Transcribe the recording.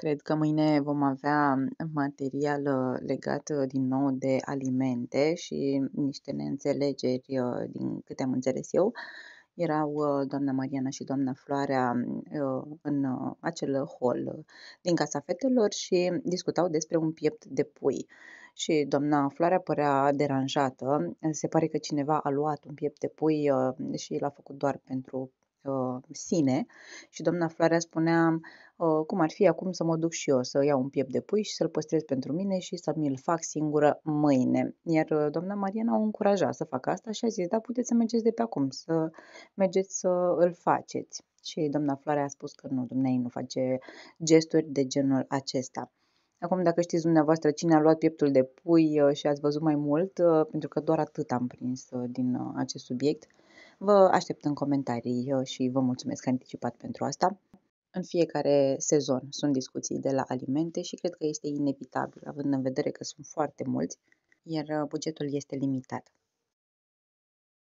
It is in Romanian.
Cred că mâine vom avea material uh, legat uh, din nou de alimente și niște neînțelegeri, uh, din câte am înțeles eu. Erau doamna Mariana și doamna Floarea în acel hol din Casa Fetelor și discutau despre un piept de pui și doamna Floarea părea deranjată. Se pare că cineva a luat un piept de pui și l-a făcut doar pentru sine și doamna Floarea spunea cum ar fi acum să mă duc și eu să iau un piept de pui și să-l păstrez pentru mine și să mi-l fac singură mâine. Iar uh, doamna Mariana o încuraja să facă asta și a zis, da, puteți să mergeți de pe acum, să mergeți să îl faceți. Și doamna Floarea a spus că nu, dumneavoastră nu face gesturi de genul acesta. Acum, dacă știți dumneavoastră cine a luat pieptul de pui uh, și ați văzut mai mult, uh, pentru că doar atât am prins din acest subiect, Vă aștept în comentarii uh, și vă mulțumesc anticipat pentru asta. În fiecare sezon sunt discuții de la alimente și cred că este inevitabil, având în vedere că sunt foarte mulți, iar uh, bugetul este limitat.